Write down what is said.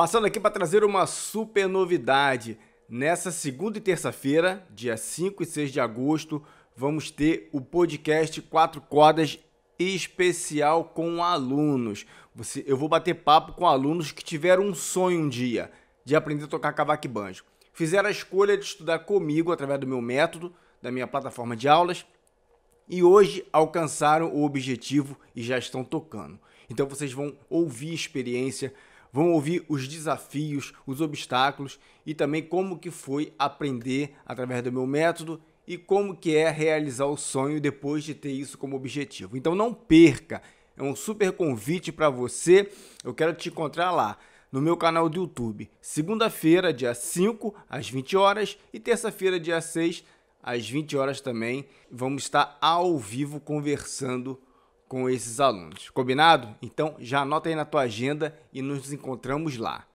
Passando aqui para trazer uma super novidade. Nessa segunda e terça-feira, dia 5 e 6 de agosto, vamos ter o podcast Quatro Cordas especial com alunos. Você, eu vou bater papo com alunos que tiveram um sonho um dia de aprender a tocar cavaque banjo. Fizeram a escolha de estudar comigo através do meu método, da minha plataforma de aulas, e hoje alcançaram o objetivo e já estão tocando. Então vocês vão ouvir experiência Vão ouvir os desafios, os obstáculos e também como que foi aprender através do meu método e como que é realizar o sonho depois de ter isso como objetivo. Então não perca, é um super convite para você. Eu quero te encontrar lá no meu canal do YouTube. Segunda-feira, dia 5, às 20 horas e terça-feira, dia 6, às 20 horas também. Vamos estar ao vivo conversando com esses alunos. Combinado? Então já anota aí na tua agenda e nos encontramos lá.